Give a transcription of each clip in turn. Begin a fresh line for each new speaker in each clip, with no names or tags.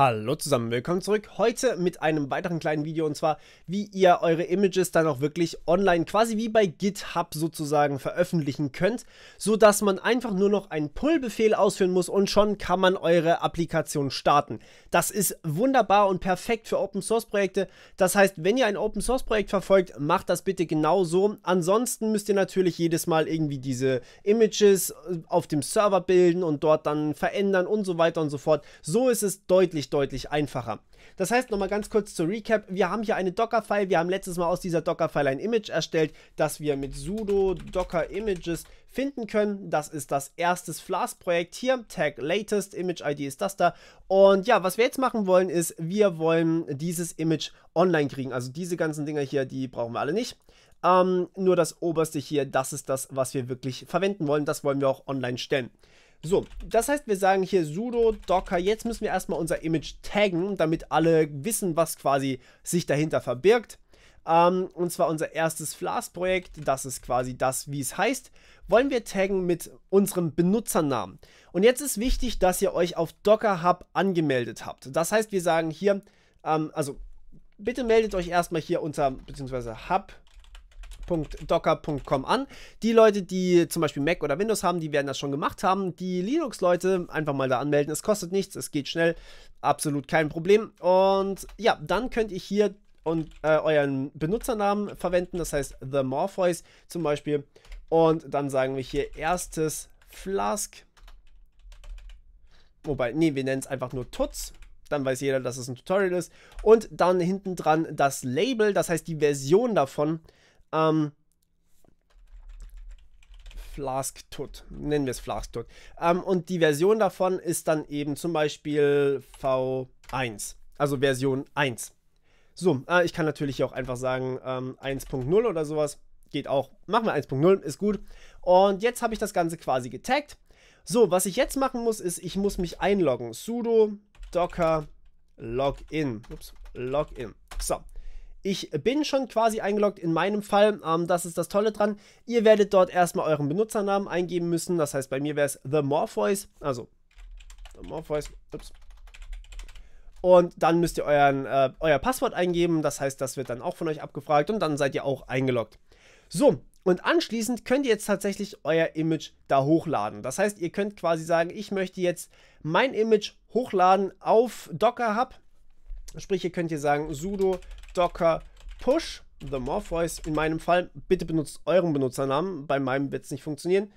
Hallo zusammen, willkommen zurück. Heute mit einem weiteren kleinen Video und zwar, wie ihr eure Images dann auch wirklich online, quasi wie bei GitHub sozusagen veröffentlichen könnt, sodass man einfach nur noch einen Pull-Befehl ausführen muss und schon kann man eure Applikation starten. Das ist wunderbar und perfekt für Open-Source-Projekte. Das heißt, wenn ihr ein Open-Source-Projekt verfolgt, macht das bitte genauso. Ansonsten müsst ihr natürlich jedes Mal irgendwie diese Images äh, auf dem Server bilden und dort dann verändern und so weiter und so fort. So ist es deutlich deutlich, einfacher. Das heißt, nochmal ganz kurz zur Recap. Wir haben hier eine Docker-File. Wir haben letztes Mal aus dieser Docker-File ein Image erstellt, das wir mit sudo docker images finden können. Das ist das erste Flask-Projekt hier. Tag latest, Image-ID ist das da. Und ja, was wir jetzt machen wollen, ist, wir wollen dieses Image online kriegen. Also diese ganzen Dinger hier, die brauchen wir alle nicht. Ähm, nur das oberste hier, das ist das, was wir wirklich verwenden wollen. Das wollen wir auch online stellen. So, das heißt, wir sagen hier sudo docker. Jetzt müssen wir erstmal unser Image taggen, damit alle wissen, was quasi sich dahinter verbirgt. Ähm, und zwar unser erstes Flask-Projekt, das ist quasi das, wie es heißt, wollen wir taggen mit unserem Benutzernamen. Und jetzt ist wichtig, dass ihr euch auf Docker Hub angemeldet habt. Das heißt, wir sagen hier, ähm, also bitte meldet euch erstmal hier unter, beziehungsweise Hub, www.docker.com an. Die Leute, die zum Beispiel Mac oder Windows haben, die werden das schon gemacht haben. Die Linux-Leute einfach mal da anmelden. Es kostet nichts, es geht schnell, absolut kein Problem. Und ja, dann könnt ihr hier und äh, euren Benutzernamen verwenden, das heißt The Morpheus zum Beispiel. Und dann sagen wir hier erstes Flask. Wobei, nee, wir nennen es einfach nur Tutz. Dann weiß jeder, dass es ein Tutorial ist. Und dann hinten dran das Label, das heißt die Version davon, ähm, Tut, nennen wir es Flasktut. Ähm, und die Version davon ist dann eben zum Beispiel V1, also Version 1. So, äh, ich kann natürlich auch einfach sagen ähm, 1.0 oder sowas, geht auch. Machen wir 1.0, ist gut. Und jetzt habe ich das Ganze quasi getaggt. So, was ich jetzt machen muss, ist, ich muss mich einloggen. sudo docker login. Ups, login. So, ich bin schon quasi eingeloggt in meinem Fall. Ähm, das ist das Tolle dran. Ihr werdet dort erstmal euren Benutzernamen eingeben müssen. Das heißt, bei mir wäre es The Morpheus. Also, The Morpheus. Ups. Und dann müsst ihr euren, äh, euer Passwort eingeben. Das heißt, das wird dann auch von euch abgefragt und dann seid ihr auch eingeloggt. So, und anschließend könnt ihr jetzt tatsächlich euer Image da hochladen. Das heißt, ihr könnt quasi sagen, ich möchte jetzt mein Image hochladen auf Docker Hub. Sprich, hier könnt ihr sagen sudo docker push the Morpheus. In meinem Fall, bitte benutzt euren Benutzernamen. Bei meinem wird es nicht funktionieren.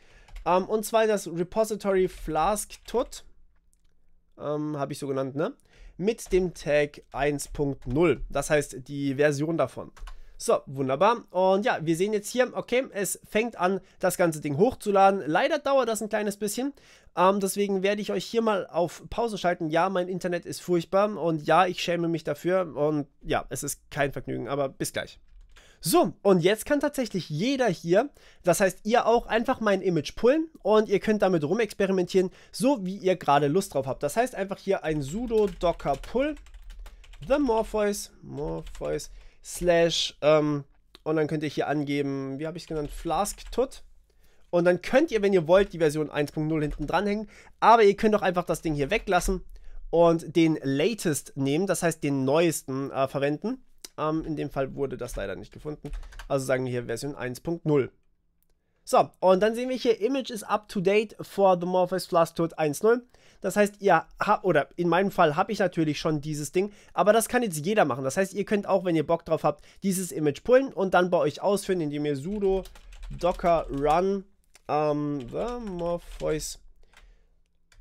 Ähm, und zwar das Repository Flask tut. Ähm, Habe ich so genannt, ne? Mit dem Tag 1.0. Das heißt, die Version davon. So, wunderbar. Und ja, wir sehen jetzt hier, okay, es fängt an, das ganze Ding hochzuladen. Leider dauert das ein kleines bisschen. Ähm, deswegen werde ich euch hier mal auf Pause schalten. Ja, mein Internet ist furchtbar und ja, ich schäme mich dafür. Und ja, es ist kein Vergnügen, aber bis gleich. So, und jetzt kann tatsächlich jeder hier, das heißt ihr auch, einfach mein Image pullen und ihr könnt damit rumexperimentieren, so wie ihr gerade Lust drauf habt. Das heißt einfach hier ein sudo docker pull the Morpheus, Morpheus slash, ähm, und dann könnt ihr hier angeben, wie habe ich es genannt, Flask-Tut. Und dann könnt ihr, wenn ihr wollt, die Version 1.0 hinten dranhängen. Aber ihr könnt auch einfach das Ding hier weglassen und den latest nehmen, das heißt den neuesten äh, verwenden. Ähm, in dem Fall wurde das leider nicht gefunden. Also sagen wir hier Version 1.0. So, und dann sehen wir hier, Image is up to date for the Morpheus Plus Tod 1.0. Das heißt, ihr habt, oder in meinem Fall habe ich natürlich schon dieses Ding, aber das kann jetzt jeder machen. Das heißt, ihr könnt auch, wenn ihr Bock drauf habt, dieses Image pullen und dann bei euch ausführen, indem ihr sudo docker run ähm, the Morpheus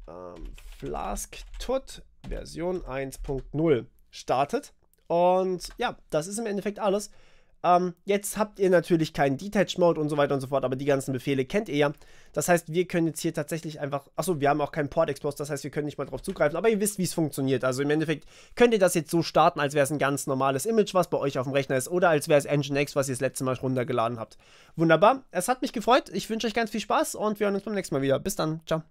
ähm, Flask tut Version 1.0 startet. Und ja, das ist im Endeffekt alles. Ähm, jetzt habt ihr natürlich keinen Detach-Mode und so weiter und so fort, aber die ganzen Befehle kennt ihr ja. Das heißt, wir können jetzt hier tatsächlich einfach, achso, wir haben auch keinen Port-Explorer, das heißt, wir können nicht mal drauf zugreifen, aber ihr wisst, wie es funktioniert. Also im Endeffekt könnt ihr das jetzt so starten, als wäre es ein ganz normales Image, was bei euch auf dem Rechner ist, oder als wäre es Nginx, was ihr das letzte Mal runtergeladen habt. Wunderbar, es hat mich gefreut, ich wünsche euch ganz viel Spaß und wir hören uns beim nächsten Mal wieder. Bis dann, ciao.